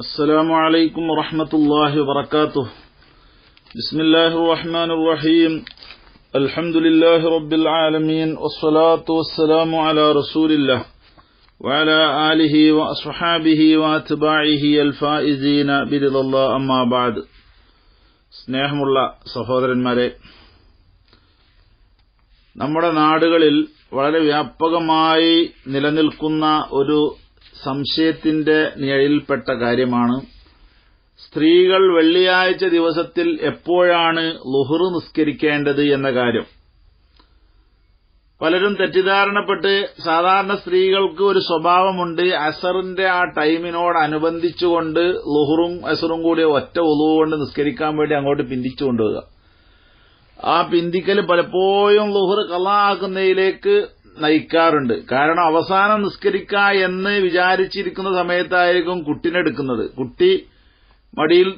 السلام عليكم ورحمة الله وبركاته بسم الله الرحمن الرحيم الحمد لله رب العالمين والصلاة والسلام على رسول الله وعلى آله وأصحابه وأتباعه الفائزين برضا الله أما بعد സ്നേഹമുള്ള സഹോദരന്മാരെ നമ്മുടെ നാടുകളിൽ വളരെ വ്യാപകമായി നിലനിൽക്കുന്ന ഒരു സംശയത്തിന്റെ നിഴലിൽപ്പെട്ട കാര്യമാണ് സ്ത്രീകൾ വെള്ളിയാഴ്ച ദിവസത്തിൽ എപ്പോഴാണ് ലുഹുറു നിസ്കരിക്കേണ്ടത് എന്ന കാര്യം പലരും തെറ്റിദ്ധാരണപ്പെട്ട് സാധാരണ സ്ത്രീകൾക്ക് ഒരു സ്വഭാവമുണ്ട് അസറിന്റെ ആ ടൈമിനോടനുബന്ധിച്ചുകൊണ്ട് ലുഹറും അസറും കൂടി ഒറ്റ ഒലുവ് കൊണ്ട് നിസ്കരിക്കാൻ വേണ്ടി അങ്ങോട്ട് പിന്തിച്ചു ആ പിന്തിക്കൽ പലപ്പോഴും ലുഹർ കള്ളാക്കുന്നതിലേക്ക് നയിക്കാറുണ്ട് കാരണം അവസാനം നിസ്കരിക്ക എന്ന് വിചാരിച്ചിരിക്കുന്ന സമയത്തായിരിക്കും കുട്ടിനെടുക്കുന്നത് കുട്ടി മടിയിൽ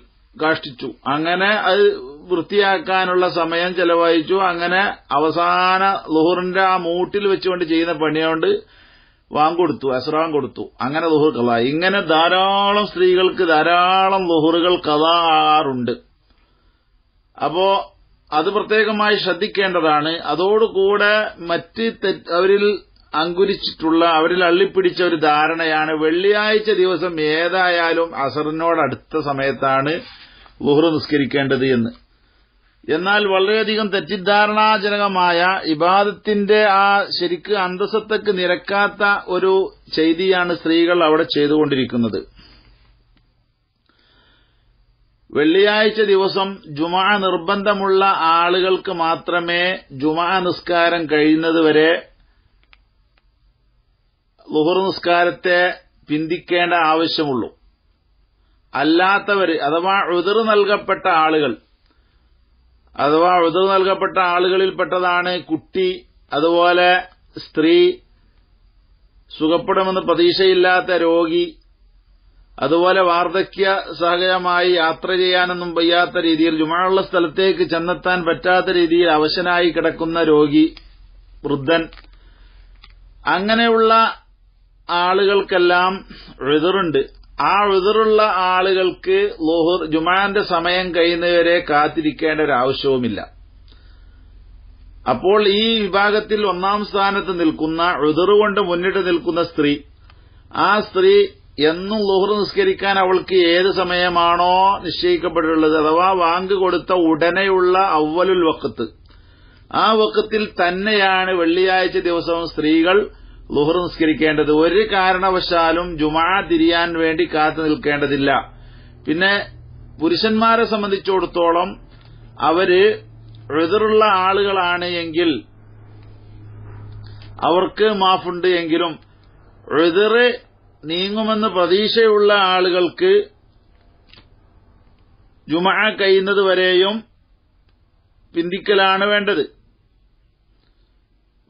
കാഷ്ടിച്ചു അങ്ങനെ അത് വൃത്തിയാക്കാനുള്ള സമയം ചെലവഴിച്ചു അങ്ങനെ അവസാന ലുഹറിന്റെ ആ മൂട്ടിൽ വെച്ചുകൊണ്ട് ചെയ്യുന്ന പണിയോണ്ട് വാങ്കൊടുത്തു അസ്രാം കൊടുത്തു അങ്ങനെ ലുഹുർ കഥ ഇങ്ങനെ ധാരാളം സ്ത്രീകൾക്ക് ധാരാളം ലുഹറുകൾ കഥ ആറുണ്ട് അപ്പോ അത് പ്രത്യേകമായി ശ്രദ്ധിക്കേണ്ടതാണ് അതോടുകൂടെ മറ്റ് അവരിൽ അങ്കുരിച്ചിട്ടുള്ള അവരിൽ അള്ളിപ്പിടിച്ച ഒരു ധാരണയാണ് വെള്ളിയാഴ്ച ദിവസം ഏതായാലും അസറിനോടടുത്ത സമയത്താണ് വുഹ്റു നിസ്കരിക്കേണ്ടത് എന്ന് എന്നാൽ വളരെയധികം തെറ്റിദ്ധാരണാജനകമായ ഇബാദത്തിന്റെ ആ ശരിക്ക് അന്തസ്സത്തക്ക് നിരക്കാത്ത ഒരു ചെയ്തിയാണ് സ്ത്രീകൾ അവിടെ ചെയ്തുകൊണ്ടിരിക്കുന്നത് വെള്ളിയാഴ്ച ദിവസം ജുമാ നിർബന്ധമുള്ള ആളുകൾക്ക് മാത്രമേ ജുമാ നിസ്കാരം കഴിയുന്നതുവരെ ലുഹർ നിസ്കാരത്തെ പിന്തിക്കേണ്ട ആവശ്യമുള്ളൂ അല്ലാത്തവർ അഥവാ ഉതിർ നൽകപ്പെട്ട ആളുകൾ അഥവാ ഉതിർ നൽകപ്പെട്ട ആളുകളിൽപ്പെട്ടതാണ് കുട്ടി അതുപോലെ സ്ത്രീ സുഖപ്പെടുമെന്ന് പ്രതീക്ഷയില്ലാത്ത രോഗി അതുപോലെ വാർദ്ധക്യ സഹജമായി യാത്ര ചെയ്യാനൊന്നും വയ്യാത്ത രീതിയിൽ ജുമാനുള്ള സ്ഥലത്തേക്ക് ചെന്നെത്താൻ പറ്റാത്ത രീതിയിൽ അവശനായി കിടക്കുന്ന രോഗി വൃദ്ധൻ അങ്ങനെയുള്ള ആളുകൾക്കെല്ലാം എതിറുണ്ട് ആ എതിറുള്ള ആളുകൾക്ക് ലോഹുർ ജുമാന്റെ സമയം കഴിയുന്നവരെ കാത്തിരിക്കേണ്ട ഒരു ആവശ്യവുമില്ല അപ്പോൾ ഈ വിഭാഗത്തിൽ ഒന്നാം സ്ഥാനത്ത് നിൽക്കുന്ന എതിറുകൊണ്ട് മുന്നിട്ട് നിൽക്കുന്ന സ്ത്രീ ആ സ്ത്രീ എന്നും ലുഹർ നിസ്കരിക്കാൻ അവൾക്ക് ഏത് സമയമാണോ നിശ്ചയിക്കപ്പെട്ടിട്ടുള്ളത് അഥവാ വാങ്ക് കൊടുത്ത ഉടനെയുള്ള അവലുൽ വക്കത്ത് ആ വക്കത്തിൽ തന്നെയാണ് വെള്ളിയാഴ്ച ദിവസവും സ്ത്രീകൾ ലുഹർ നിസ്കരിക്കേണ്ടത് ഒരു കാരണവശാലും ജുമാ തിരിയാൻ വേണ്ടി കാത്തു നിൽക്കേണ്ടതില്ല പിന്നെ പുരുഷന്മാരെ സംബന്ധിച്ചിടത്തോളം അവര് എതിറുള്ള ആളുകളാണ് എങ്കിൽ അവർക്ക് മാഫുണ്ട് എങ്കിലും എതിറ് നീങ്ങുമെന്ന് പ്രതീക്ഷയുള്ള ആളുകൾക്ക് ജുമ കഴിയുന്നത് വരെയും പിന്തിക്കലാണ് വേണ്ടത്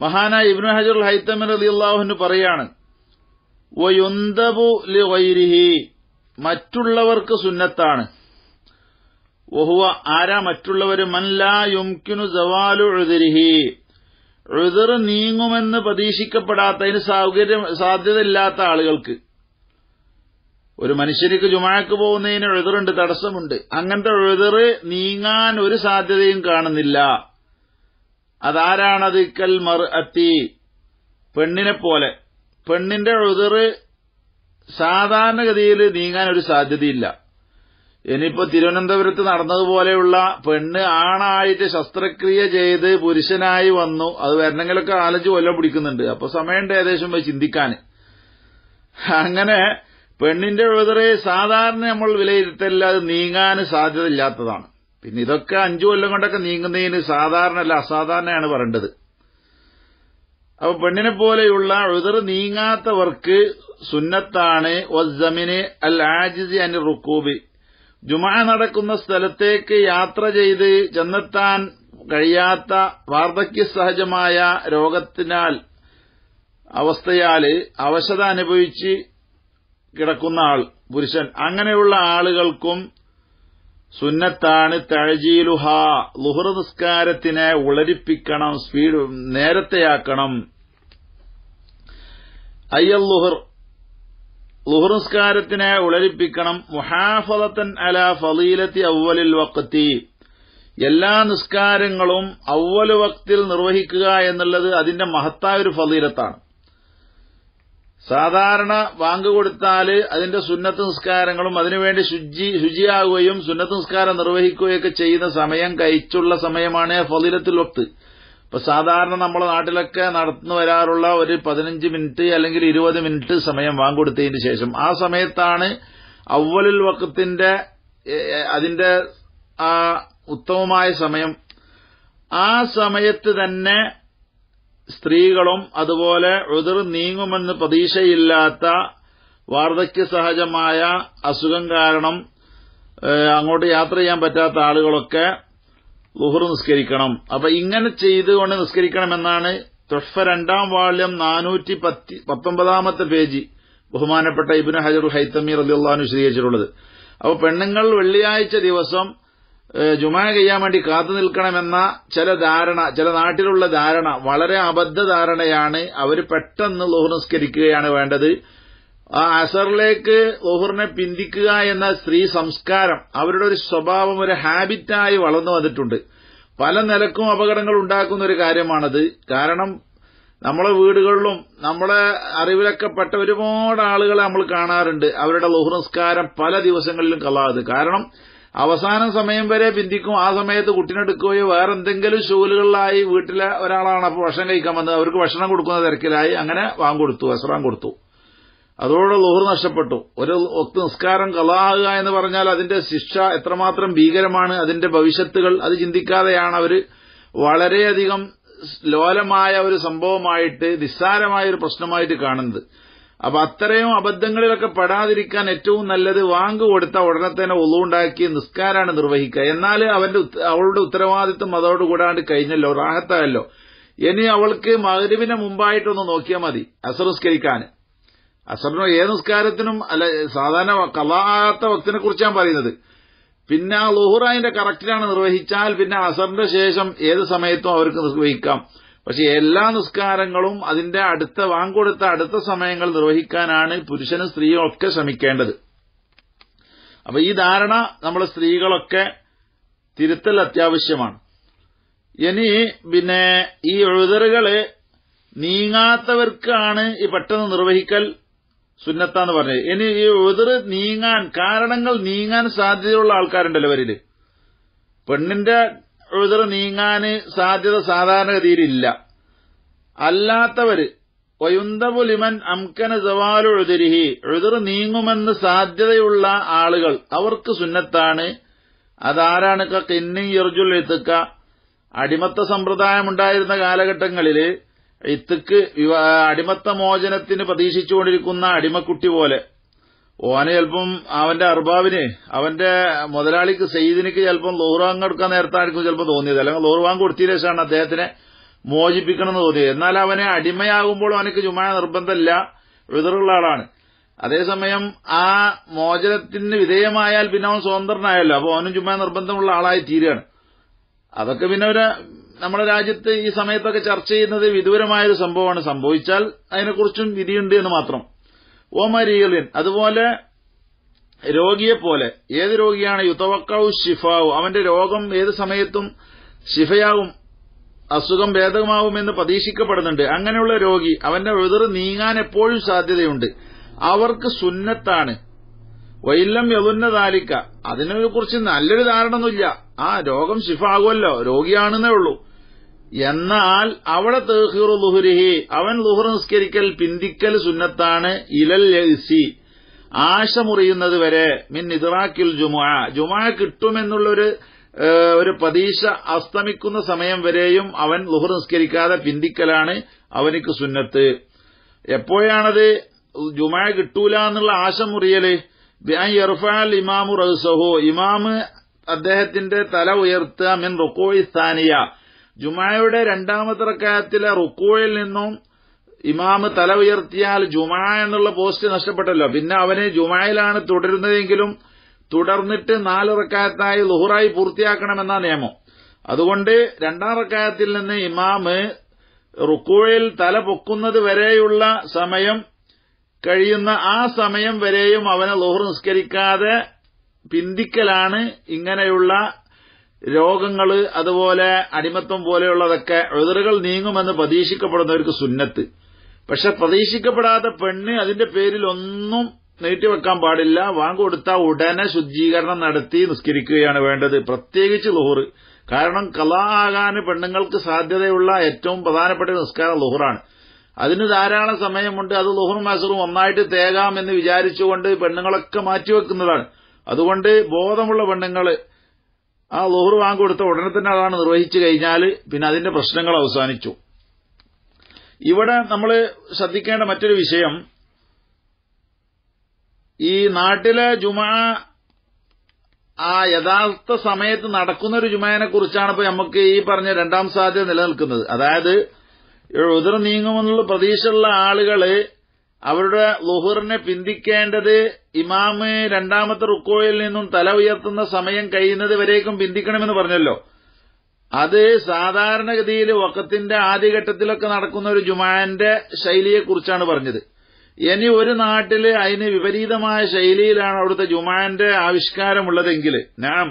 മഹാന ഇബ്നു ഹജർ ഹൈത്തമിൻ അലി അള്ളാഹുന് പറയാണ് മറ്റുള്ളവർക്ക് സുന്നത്താണ് ഓഹുവ ആരാ മറ്റുള്ളവരും മൻ യുംകിനു ജവാലു എഴുതിരിഹി ഉതിർ നീങ്ങുമെന്ന് പ്രതീക്ഷിക്കപ്പെടാത്തതിന് സൗകര്യം സാധ്യതയില്ലാത്ത ആളുകൾക്ക് ഒരു മനുഷ്യനിക്ക് ജുമാക്ക് പോകുന്നതിന് എഴുതറുണ്ട് തടസ്സമുണ്ട് അങ്ങനത്തെ എഴുതറ് നീങ്ങാൻ ഒരു സാധ്യതയും കാണുന്നില്ല അതാരാണത് കൽ മർ അത്തി പെണ്ണിനെ പോലെ പെണ്ണിന്റെ എഴുതറ് സാധാരണഗതിയിൽ നീങ്ങാൻ ഒരു സാധ്യതയില്ല ഇനിയിപ്പോ തിരുവനന്തപുരത്ത് നടന്നതുപോലെയുള്ള പെണ്ണ് ആണായിട്ട് ശസ്ത്രക്രിയ ചെയ്ത് പുരുഷനായി വന്നു അത് വരണമെങ്കിലൊക്കെ ആലോചിച്ച് കൊല്ലം പിടിക്കുന്നുണ്ട് അപ്പൊ സമയമുണ്ട് ഏകദേശം പോയി ചിന്തിക്കാൻ അങ്ങനെ പെണ്ണിന്റെ വെതറെ സാധാരണ നമ്മൾ വിലയിരുത്തല്ലാതെ നീങ്ങാൻ സാധ്യതയില്ലാത്തതാണ് പിന്നെ ഇതൊക്കെ അഞ്ചു കൊല്ലം കൊണ്ടൊക്കെ നീങ്ങുന്നതിന് സാധാരണ അല്ല അസാധാരണയാണ് പറയേണ്ടത് അപ്പൊ പെണ്ണിനെ പോലെയുള്ള ഉതിർ നീങ്ങാത്തവർക്ക് സുന്നത്താണ് ഒസമിന് അൽ ആജിസി അൻ റുക്കൂബി ജുമാ നടക്കുന്ന സ്ഥലത്തേക്ക് യാത്ര ചെയ്ത് ചെന്നെത്താൻ കഴിയാത്ത വാർദ്ധക്യ സഹജമായ രോഗത്തിനാൽ അവസ്ഥയാൽ അവശത അനുഭവിച്ച് കിടക്കുന്ന ആൾ പുരുഷൻ അങ്ങനെയുള്ള ആളുകൾക്കും സുന്നത്താണ് തഴജീലുഹ ലുഹർ നിസ്കാരത്തിനെ ഉളരിപ്പിക്കണം സ്പീഡ് നേരത്തെയാക്കണം അയ്യൽ ലുഹർ ലുഹുറുസ്കാരത്തിനെ ഉളരിപ്പിക്കണം മുഹാഫലത്തൻ അല ഫലീലത്തി ഔവലിൽ വക്കത്തി എല്ലാ നിസ്കാരങ്ങളും ഔവല് വക്തിൽ നിർവഹിക്കുക എന്നുള്ളത് അതിന്റെ മഹത്തായ ഒരു ഫലീലത്താണ് സാധാരണ വാങ്ക് കൊടുത്താൽ അതിന്റെ സുന്നത്ത് നിസ്കാരങ്ങളും അതിനുവേണ്ടി ശുചി ശുചിയാകുകയും സുന്നത്ത് നിസ്കാരം നിർവഹിക്കുകയൊക്കെ ചെയ്യുന്ന സമയം കഴിച്ചുള്ള സമയമാണ് ഫലീലത്തിൽ വക്ത് ഇപ്പൊ സാധാരണ നമ്മുടെ നാട്ടിലൊക്കെ നടന്നു വരാറുള്ള ഒരു പതിനഞ്ച് മിനിറ്റ് അല്ലെങ്കിൽ ഇരുപത് മിനിറ്റ് സമയം വാങ്ങിക്കൊടുത്തതിന് ശേഷം ആ സമയത്താണ് അവലിൽ വക്കത്തിന്റെ അതിന്റെ ആ ഉത്തമമായ സമയം ആ സമയത്ത് തന്നെ സ്ത്രീകളും അതുപോലെ ഉതിർ നീങ്ങുമെന്ന് പ്രതീക്ഷയില്ലാത്ത വാർദ്ധക്യ സഹജമായ അസുഖം കാരണം അങ്ങോട്ട് യാത്ര ചെയ്യാൻ പറ്റാത്ത ആളുകളൊക്കെ ലുഹർ നിസ്കരിക്കണം അപ്പൊ ഇങ്ങനെ ചെയ്തുകൊണ്ട് നിസ്കരിക്കണമെന്നാണ് തൊഷ്ഫ രണ്ടാം വാള്യം നാനൂറ്റി പത്തി പത്തൊമ്പതാമത്തെ പേജ് ബഹുമാനപ്പെട്ട ഇബിന് ഹജറുൽ ഹൈത്തമീർ അലിയുള്ളഹാനു വിശദീകരിച്ചിട്ടുള്ളത് അപ്പോൾ പെണ്ണുങ്ങൾ വെള്ളിയാഴ്ച ദിവസം ജുമാ കഴിയാൻ വേണ്ടി കാത്തു നിൽക്കണമെന്ന ചില ധാരണ ചില നാട്ടിലുള്ള ധാരണ വളരെ അബദ്ധ ധാരണയാണ് അവർ പെട്ടെന്ന് ലോഹ് നിസ്കരിക്കുകയാണ് വേണ്ടത് ആ അസറിലേക്ക് ഓഹറിനെ പിന്തിക്കുക എന്ന സ്ത്രീ സംസ്കാരം അവരുടെ ഒരു സ്വഭാവം ഒരു ഹാബിറ്റായി വളർന്നു വന്നിട്ടുണ്ട് പല നിലക്കും അപകടങ്ങൾ ഉണ്ടാക്കുന്ന ഒരു കാര്യമാണത് കാരണം നമ്മളെ വീടുകളിലും നമ്മളെ അറിവിലൊക്കെ പെട്ട ഒരുപാട് ആളുകളെ നമ്മൾ കാണാറുണ്ട് അവരുടെ ലുഹ്നസ്കാരം പല ദിവസങ്ങളിലും കലാത് കാരണം അവസാന സമയം വരെ പിന്തിക്കും ആ സമയത്ത് കുട്ടിനെടുക്കുകയോ വേറെ എന്തെങ്കിലും ഷൂലുകളിലായി വീട്ടിലെ ഒരാളാണ് അപ്പോൾ ഭക്ഷണം കഴിക്കാൻ വന്നത് അവർക്ക് ഭക്ഷണം കൊടുക്കുന്ന തിരക്കിലായി അങ്ങനെ വാങ്ങി കൊടുത്തു കൊടുത്തു അതോടെ ലോഹർ നഷ്ടപ്പെട്ടു ഒരു ഒത്ത് നിസ്കാരം കളാകുക എന്ന് പറഞ്ഞാൽ അതിന്റെ ശിക്ഷ എത്രമാത്രം ഭീകരമാണ് അതിന്റെ ഭവിഷ്യത്തുകൾ അത് ചിന്തിക്കാതെയാണ് അവർ വളരെയധികം ലോലമായ ഒരു സംഭവമായിട്ട് നിസ്സാരമായ ഒരു പ്രശ്നമായിട്ട് കാണുന്നത് അപ്പൊ അത്രയും അബദ്ധങ്ങളിലൊക്കെ പെടാതിരിക്കാൻ ഏറ്റവും നല്ലത് വാങ്ക് കൊടുത്ത ഉടനെ തന്നെ ഒളിവുണ്ടാക്കി നിസ്കാരാണ് നിർവഹിക്കുക എന്നാൽ അവന്റെ അവളുടെ ഉത്തരവാദിത്വം അതോട് കഴിഞ്ഞല്ലോ റാഹത്തായല്ലോ ഇനി അവൾക്ക് മകരുവിന് മുമ്പായിട്ടൊന്ന് നോക്കിയാൽ മതി അസറുസ്കരിക്കാൻ അസറിനോ ഏത് നിസ്കാരത്തിനും അല്ല സാധാരണ കഥാത്ത വക്തിനെ കുറിച്ചാണ് പറയുന്നത് പിന്നെ ആ ലുഹുറായിന്റെ കറക്റ്റിലാണ് നിർവഹിച്ചാൽ പിന്നെ അസറിന്റെ ശേഷം ഏത് സമയത്തും അവർക്ക് നിർവഹിക്കാം പക്ഷെ എല്ലാ നിസ്കാരങ്ങളും അതിന്റെ അടുത്ത വാങ്കൊടുത്ത അടുത്ത സമയങ്ങൾ നിർവഹിക്കാനാണ് പുരുഷനും സ്ത്രീയും ഒക്കെ ശ്രമിക്കേണ്ടത് അപ്പൊ ഈ ധാരണ നമ്മൾ സ്ത്രീകളൊക്കെ തിരുത്തൽ അത്യാവശ്യമാണ് ഇനി പിന്നെ ഈ എഴുതറുകള് നീങ്ങാത്തവർക്കാണ് ഈ പെട്ടെന്ന് നിർവഹിക്കൽ സുന്നത്താന്ന് പറഞ്ഞത് ഇനി ഈ ഉതിറ് നീങ്ങാൻ കാരണങ്ങൾ നീങ്ങാൻ സാധ്യതയുള്ള ആൾക്കാരുണ്ടല്ലോ ഇവരില് പെണ്ണിന്റെ ഉതിറ് നീങ്ങാന് സാധ്യത സാധാരണഗതിയിലില്ല അല്ലാത്തവര് വയുന്തബു ലിമൻ അംകന ജവാലു എഴുതിരിഹി എഴുതിർ നീങ്ങുമെന്ന് സാധ്യതയുള്ള ആളുകൾ അവർക്ക് സുന്നത്താണ് അതാരാണ് കിന്നി എർജുൽ എഴുത്തുക്ക അടിമത്ത സമ്പ്രദായം ഉണ്ടായിരുന്ന കാലഘട്ടങ്ങളില് ഇത്തക്ക് അടിമത്ത മോചനത്തിന് പ്രതീക്ഷിച്ചുകൊണ്ടിരിക്കുന്ന അടിമക്കുട്ടി പോലെ ഓനെ ചിലപ്പം അവന്റെ അർബാവിന് അവന്റെ മുതലാളിക്ക് സെയ്ദിനിക്ക് ചിലപ്പം ലോറുവാങ് കൊടുക്കാൻ നേരത്തായിരിക്കും ചിലപ്പോൾ തോന്നിയത് അല്ലെങ്കിൽ ലോറുവാങ് കൊടുത്തിയ ശേഷമാണ് അദ്ദേഹത്തിനെ മോചിപ്പിക്കണമെന്ന് തോന്നിയത് എന്നാൽ അവനെ അടിമയാകുമ്പോൾ അവനക്ക് ചുമ്മാ നിർബന്ധമില്ല വിതറുള്ള ആളാണ് അതേസമയം ആ മോചനത്തിന് വിധേയമായാൽ പിന്നെ അവൻ സ്വതന്ത്രനായല്ലോ അപ്പോൾ അവനും ചുമ്മാ നിർബന്ധമുള്ള ആളായി തീരുകയാണ് അതൊക്കെ പിന്നെ ഒരു നമ്മുടെ രാജ്യത്ത് ഈ സമയത്തൊക്കെ ചർച്ച ചെയ്യുന്നത് വിദൂരമായൊരു സംഭവമാണ് സംഭവിച്ചാൽ അതിനെക്കുറിച്ചും വിധിയുണ്ട് എന്ന് മാത്രം ഓമരിയലിൻ അതുപോലെ രോഗിയെ പോലെ ഏത് രോഗിയാണ് യുതവക്കാവു ഷിഫാവു അവന്റെ രോഗം ഏത് സമയത്തും ശിഫയാവും അസുഖം ഭേദമാവുമെന്ന് പ്രതീക്ഷിക്കപ്പെടുന്നുണ്ട് അങ്ങനെയുള്ള രോഗി അവന്റെ വെതിർ നീങ്ങാൻ എപ്പോഴും സാധ്യതയുണ്ട് അവർക്ക് സുന്നത്താണ് വൈല്ലം യതുന്ന താലിക്ക അതിനെ കുറിച്ച് നല്ലൊരു ധാരണയൊന്നുമില്ല ആ രോഗം ശിഫാകുമല്ലോ രോഗിയാണെന്നേ ഉള്ളൂ എന്നാൽ അവിടെ തേഹീറു ലുഹുരിഹി അവൻ ലുഹുർ നിസ്കരിക്കൽ പിന്തിക്കൽ സുന്നത്താണ് ഇലൽ ഇസി ആശ മുറിയുന്നത് വരെ മിൻ ഇതറാക്കിൽ ജുമാ ജുമാ കിട്ടുമെന്നുള്ളൊരു ഒരു പ്രതീക്ഷ അസ്തമിക്കുന്ന സമയം വരെയും അവൻ ലുഹുർ നിസ്കരിക്കാതെ പിന്തിക്കലാണ് അവനിക്ക് സുന്നത്ത് എപ്പോഴാണത് ജുമാ കിട്ടൂല എന്നുള്ള ആശ മുറിയല് ഇമാമു റസഹു ഇമാമ് അദ്ദേഹത്തിന്റെ തല ഉയർത്തുക മിൻ റുക്കോയി സ്ഥാനിയ ജുമായയുടെ രണ്ടാമത്തെ കാര്യത്തിലെ റുക്കോയിൽ നിന്നും ഇമാമ് തല ഉയർത്തിയാൽ ജുമാ എന്നുള്ള പോസ്റ്റ് നഷ്ടപ്പെട്ടല്ലോ പിന്നെ അവനെ ജുമായിലാണ് തുടരുന്നതെങ്കിലും തുടർന്നിട്ട് നാല് റക്കായത്തായി ലുഹുറായി പൂർത്തിയാക്കണമെന്ന നിയമം അതുകൊണ്ട് രണ്ടാം റക്കായത്തിൽ നിന്ന് ഇമാമ് റുക്കോയിൽ തല പൊക്കുന്നത് വരെയുള്ള സമയം കഴിയുന്ന ആ സമയം വരെയും അവനെ ലോഹർ നിസ്കരിക്കാതെ പിന്തിക്കലാണ് ഇങ്ങനെയുള്ള രോഗങ്ങൾ അതുപോലെ അടിമത്തം പോലെയുള്ളതൊക്കെ എതിറുകൾ നീങ്ങുമെന്ന് പ്രതീക്ഷിക്കപ്പെടുന്നവർക്ക് സുന്നത്ത് പക്ഷെ പ്രതീക്ഷിക്കപ്പെടാത്ത പെണ്ണ് അതിന്റെ പേരിൽ ഒന്നും നീട്ടിവെക്കാൻ പാടില്ല വാങ്കൊടുത്ത ഉടനെ ശുദ്ധീകരണം നടത്തി നിസ്കരിക്കുകയാണ് വേണ്ടത് പ്രത്യേകിച്ച് ലുഹുറ് കാരണം കലാകാന് പെണ്ണുങ്ങൾക്ക് സാധ്യതയുള്ള ഏറ്റവും പ്രധാനപ്പെട്ട നിസ്കാരം ലോഹറാണ് അതിന് ധാരാളം സമയമുണ്ട് അത് ലുഹറും അസറും ഒന്നായിട്ട് തേകാം എന്ന് വിചാരിച്ചുകൊണ്ട് പെണ്ണുങ്ങളൊക്കെ മാറ്റിവെക്കുന്നതാണ് അതുകൊണ്ട് ബോധമുള്ള പെണ്ണുങ്ങൾ ആ ലുഹർ വാങ്ങിക്കൊടുത്ത ഉടനെ തന്നെ അതാണ് നിർവഹിച്ചു കഴിഞ്ഞാൽ പിന്നെ അതിന്റെ പ്രശ്നങ്ങൾ അവസാനിച്ചു ഇവിടെ നമ്മൾ ശ്രദ്ധിക്കേണ്ട മറ്റൊരു വിഷയം ഈ നാട്ടിലെ ജുമ ആ യഥാർത്ഥ സമയത്ത് നടക്കുന്ന ഒരു ജുമാനെ കുറിച്ചാണ് ഇപ്പോൾ നമുക്ക് ഈ പറഞ്ഞ രണ്ടാം സാധ്യത നിലനിൽക്കുന്നത് അതായത് ഉദർ നീങ്ങുമെന്നുള്ള പ്രതീക്ഷയുള്ള ആളുകള് അവരുടെ ലുഹുറിനെ പിന്തിക്കേണ്ടത് ഇമാമ് രണ്ടാമത്തെ റുക്കോയിൽ നിന്നും തല ഉയർത്തുന്ന സമയം കഴിയുന്നത് വരേക്കും പിന്തിക്കണമെന്ന് പറഞ്ഞല്ലോ അത് സാധാരണഗതിയിൽ വക്കത്തിന്റെ ആദ്യഘട്ടത്തിലൊക്കെ നടക്കുന്ന ഒരു ജുമാന്റെ ശൈലിയെക്കുറിച്ചാണ് പറഞ്ഞത് ഇനി ഒരു നാട്ടിൽ അതിന് വിപരീതമായ ശൈലിയിലാണ് അവിടുത്തെ ജുമാന്റെ ആവിഷ്കാരമുള്ളതെങ്കിൽ നാം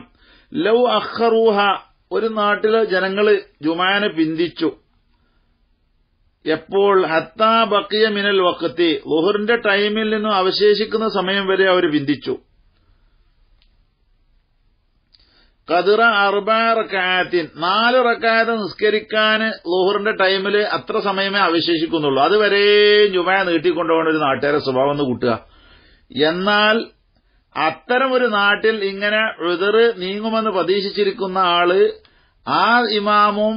ലവ് അഹ്റൂഹ ഒരു നാട്ടിലെ ജനങ്ങൾ ജുമാനെ പിന്തിച്ചു എപ്പോൾ ഹത്താ ബക്കിയ മിനൽ വക്കത്തി ലോഹറിന്റെ ടൈമിൽ നിന്നും അവശേഷിക്കുന്ന സമയം വരെ അവർ വിന്ദിച്ചു കതിറ അർബാ റക്കായത്തിൻ നാല് റക്കായത് നിസ്കരിക്കാൻ ലോഹറിന്റെ ടൈമിൽ അത്ര സമയമേ അവശേഷിക്കുന്നുള്ളൂ അതുവരെ ജുമ നീട്ടിക്കൊണ്ടുപോകേണ്ട ഒരു നാട്ടുകാരെ സ്വഭാവം ഒന്ന് കൂട്ടുക എന്നാൽ അത്തരം ഒരു നാട്ടിൽ ഇങ്ങനെ എതിർ നീങ്ങുമെന്ന് പ്രതീക്ഷിച്ചിരിക്കുന്ന ആള് ആ ഇമാമും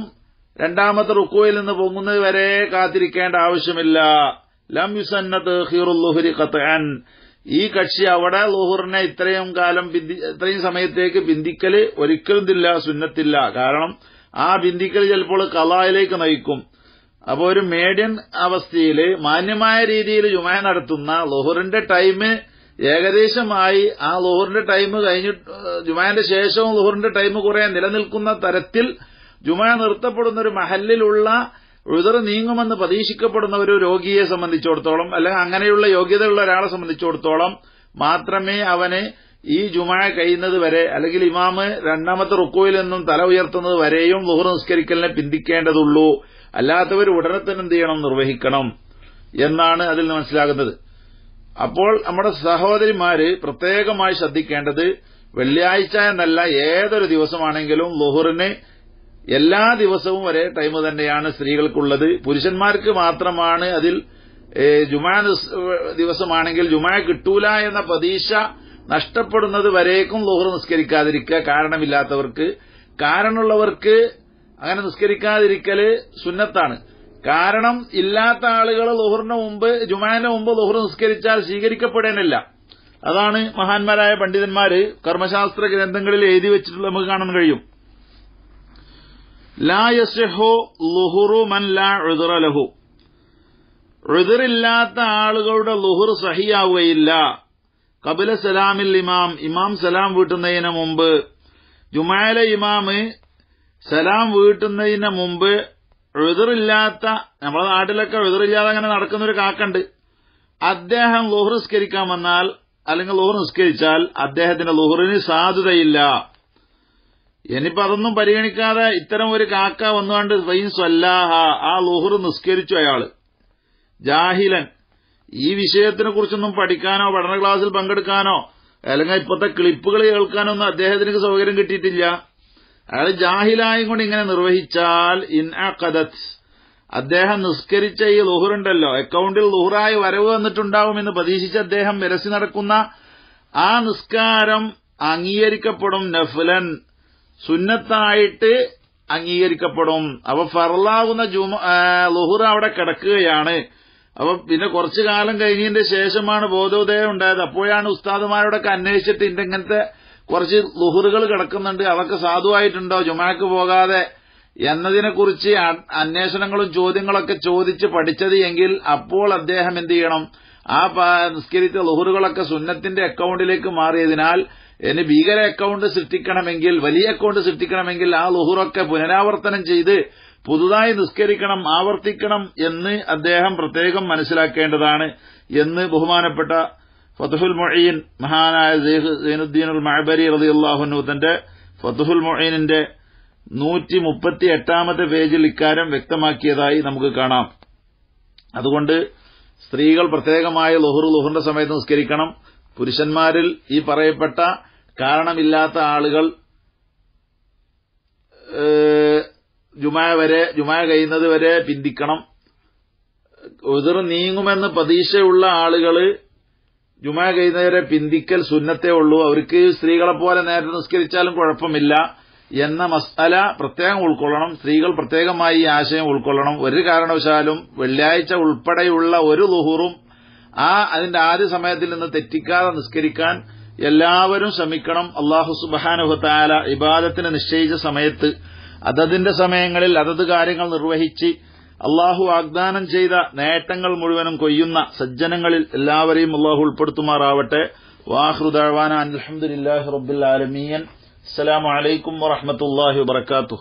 രണ്ടാമത്തെ റുക്കുവയിൽ നിന്ന് പൊങ്ങുന്നത് വരെ കാത്തിരിക്കേണ്ട ആവശ്യമില്ല ലം യുസന്നത് ഹീറുല്ലുഹുരി ഖത്അൻ ഈ കക്ഷി അവിടെ ലുഹുറിനെ ഇത്രയും കാലം ഇത്രയും സമയത്തേക്ക് ഒരിക്കലും ഇല്ല സുന്നത്തില്ല കാരണം ആ ബിന്ദിക്കൽ ചിലപ്പോൾ കലായിലേക്ക് നയിക്കും അപ്പൊ ഒരു മേഡിയൻ അവസ്ഥയിൽ മാന്യമായ രീതിയിൽ ജുമ നടത്തുന്ന ലുഹുറിന്റെ ടൈം ഏകദേശമായി ആ ലുഹുറിന്റെ ടൈം കഴിഞ്ഞിട്ട് ജുമാന്റെ ശേഷവും ലുഹുറിന്റെ ടൈം കുറെ നിലനിൽക്കുന്ന തരത്തിൽ ജുമാ നിർത്തപ്പെടുന്ന ഒരു മഹലിലുള്ള ഉഴുതർ നീങ്ങുമെന്ന് പ്രതീക്ഷിക്കപ്പെടുന്ന ഒരു രോഗിയെ സംബന്ധിച്ചിടത്തോളം അല്ലെങ്കിൽ അങ്ങനെയുള്ള യോഗ്യതയുള്ള ഒരാളെ സംബന്ധിച്ചിടത്തോളം മാത്രമേ അവന് ഈ ജുമാ കഴിയുന്നത് വരെ അല്ലെങ്കിൽ ഇമാമ് രണ്ടാമത്തെ റുക്കോയിൽ നിന്നും തല ഉയർത്തുന്നത് വരെയും ലുഹർ നിസ്കരിക്കലിനെ പിന്തിക്കേണ്ടതുള്ളൂ അല്ലാത്തവർ ഉടനെ തന്നെ എന്ത് ചെയ്യണം നിർവഹിക്കണം എന്നാണ് അതിൽ നിന്ന് മനസ്സിലാകുന്നത് അപ്പോൾ നമ്മുടെ സഹോദരിമാര് പ്രത്യേകമായി ശ്രദ്ധിക്കേണ്ടത് വെള്ളിയാഴ്ച എന്നല്ല ഏതൊരു ദിവസമാണെങ്കിലും ലുഹറിന് എല്ലാ ദിവസവും ഒരേ ടൈം തന്നെയാണ് സ്ത്രീകൾക്കുള്ളത് പുരുഷന്മാർക്ക് മാത്രമാണ് അതിൽ ജുമാ ദിവസമാണെങ്കിൽ ജുമാ കിട്ടൂല എന്ന പ്രതീക്ഷ നഷ്ടപ്പെടുന്നത് വരേക്കും ലോഹർ നിസ്കരിക്കാതിരിക്കുക കാരണമില്ലാത്തവർക്ക് കാരണമുള്ളവർക്ക് അങ്ങനെ നിസ്കരിക്കാതിരിക്കല് സുന്നത്താണ് കാരണം ഇല്ലാത്ത ആളുകൾ ലോഹറിന് മുമ്പ് ജുമാന്റെ മുമ്പ് ലോഹർ നിസ്കരിച്ചാൽ സ്വീകരിക്കപ്പെടേനല്ല അതാണ് മഹാന്മാരായ പണ്ഡിതന്മാര് കർമ്മശാസ്ത്ര ഗ്രന്ഥങ്ങളിൽ എഴുതി വെച്ചിട്ടുള്ള നമുക്ക് കാണാൻ കഴിയും ലാ മൻ ലാ ലഹു ആളുകളുടെ ലുഹുർ സഹിയാവുകയില്ല കപില സലാമിൽ ഇമാം ഇമാം സലാം വീട്ടുന്നതിന് മുമ്പ് ജുമാല ഇമാമ് സലാം വീട്ടുന്നതിന് മുമ്പ് എതിറില്ലാത്ത നമ്മുടെ നാട്ടിലൊക്കെ എതിറില്ലാതെ അങ്ങനെ നടക്കുന്ന ഒരു കാക്കുണ്ട് അദ്ദേഹം ലോഹർ നിസ്കരിക്കാൻ വന്നാൽ അല്ലെങ്കിൽ ലോഹർ നിസ്കരിച്ചാൽ അദ്ദേഹത്തിന്റെ ലോഹറിന് സാധുതയില്ല ഇനിയിപ്പോ അതൊന്നും പരിഗണിക്കാതെ ഇത്തരം ഒരു കാക്ക വന്നുകൊണ്ട് വൈൻ സ്വല്ലാഹ ആ ലുഹുർ നിസ്കരിച്ചു അയാള് ജാഹിലൻ ഈ വിഷയത്തിനെ കുറിച്ചൊന്നും പഠിക്കാനോ പഠന ക്ലാസ്സിൽ പങ്കെടുക്കാനോ അല്ലെങ്കിൽ ഇപ്പോഴത്തെ ക്ലിപ്പുകൾ കേൾക്കാനൊന്നും അദ്ദേഹത്തിന് സൗകര്യം കിട്ടിയിട്ടില്ല അയാൾ ജാഹിലായും കൊണ്ട് ഇങ്ങനെ നിർവഹിച്ചാൽ ഇൻ കഥത്ത് അദ്ദേഹം നിസ്കരിച്ച ഈ ലുഹുറുണ്ടല്ലോ അക്കൌണ്ടിൽ ലുഹുറായി വരവ് വന്നിട്ടുണ്ടാവുമെന്ന് പ്രതീക്ഷിച്ച് അദ്ദേഹം വിരസി നടക്കുന്ന ആ നിസ്കാരം അംഗീകരിക്കപ്പെടും നഫ്ലൻ സുന്നത്തായിട്ട് അംഗീകരിക്കപ്പെടും അപ്പൊ ഫറലാവുന്ന ജുമ ലുഹുറ അവിടെ കിടക്കുകയാണ് അപ്പൊ പിന്നെ കുറച്ചു കാലം കഴിഞ്ഞതിന്റെ ശേഷമാണ് ബോധോദയം ഉണ്ടായത് അപ്പോഴാണ് ഉസ്താദുമാരോടൊക്കെ അന്വേഷിച്ചിട്ട് ഇന്റെ ഇങ്ങനത്തെ കുറച്ച് ലുഹുറുകൾ കിടക്കുന്നുണ്ട് അതൊക്കെ സാധുവായിട്ടുണ്ടോ ജുമാക്ക് പോകാതെ എന്നതിനെക്കുറിച്ച് അന്വേഷണങ്ങളും ചോദ്യങ്ങളൊക്കെ ചോദിച്ച് പഠിച്ചത് എങ്കിൽ അപ്പോൾ അദ്ദേഹം എന്ത് ചെയ്യണം ആ നിസ്കരിച്ച ലുഹുറുകളൊക്കെ സുന്നത്തിന്റെ അക്കൌണ്ടിലേക്ക് മാറിയതിനാൽ ഇനി ഭീകര അക്കൌണ്ട് സൃഷ്ടിക്കണമെങ്കിൽ വലിയ അക്കൌണ്ട് സൃഷ്ടിക്കണമെങ്കിൽ ആ ലുഹുറൊക്കെ പുനരാവർത്തനം ചെയ്ത് പുതുതായി നിസ്കരിക്കണം ആവർത്തിക്കണം എന്ന് അദ്ദേഹം പ്രത്യേകം മനസ്സിലാക്കേണ്ടതാണ് എന്ന് ബഹുമാനപ്പെട്ട ഫതുഹുൽ മൊഴീൻ മഹാനായ സൈനുദ്ദീൻ ഉൽ മഹബരി റതിയുല്ലാഹുനു തന്റെ ഫതുഹുൽ മൊഴീനിന്റെ നൂറ്റി മുപ്പത്തി എട്ടാമത്തെ പേജിൽ ഇക്കാര്യം വ്യക്തമാക്കിയതായി നമുക്ക് കാണാം അതുകൊണ്ട് സ്ത്രീകൾ പ്രത്യേകമായ ലുഹുർ ലുഹുറിന്റെ സമയത്ത് നിസ്കരിക്കണം പുരുഷന്മാരിൽ ഈ പറയപ്പെട്ട കാരണമില്ലാത്ത ആളുകൾ ജുമായ വരെ ജുമായ കഴിയുന്നത് വരെ പിന്തിക്കണം ഉതിർ നീങ്ങുമെന്ന് പ്രതീക്ഷയുള്ള ആളുകൾ ജുമായ കഴിയുന്നവരെ പിന്തിക്കൽ സുന്നത്തേ ഉള്ളൂ അവർക്ക് സ്ത്രീകളെ പോലെ നേരത്തെ നിസ്കരിച്ചാലും കുഴപ്പമില്ല എന്ന മസാല പ്രത്യേകം ഉൾക്കൊള്ളണം സ്ത്രീകൾ പ്രത്യേകമായി ഈ ആശയം ഉൾക്കൊള്ളണം ഒരു കാരണവശാലും വെള്ളിയാഴ്ച ഉൾപ്പെടെയുള്ള ഒരു ലുഹുറും ആ അതിന്റെ ആദ്യ സമയത്തിൽ നിന്ന് തെറ്റിക്കാതെ നിസ്കരിക്കാൻ എല്ലാവരും ശ്രമിക്കണം അള്ളാഹു സുബാനുഹത്തായാല ഇബാദത്തിന് നിശ്ചയിച്ച സമയത്ത് അതതിന്റെ സമയങ്ങളിൽ അതത് കാര്യങ്ങൾ നിർവഹിച്ച് അള്ളാഹു വാഗ്ദാനം ചെയ്ത നേട്ടങ്ങൾ മുഴുവനും കൊയ്യുന്ന സജ്ജനങ്ങളിൽ എല്ലാവരെയും അള്ളാഹു ഉൾപ്പെടുത്തുമാറാവട്ടെ വാഹൃദാൻ അലഹമുല്ലാഹി റബുൽ ആലമീൻ അസ്സലാമലൈക്കും വറഹമത്തല്ലാഹി വാത്തു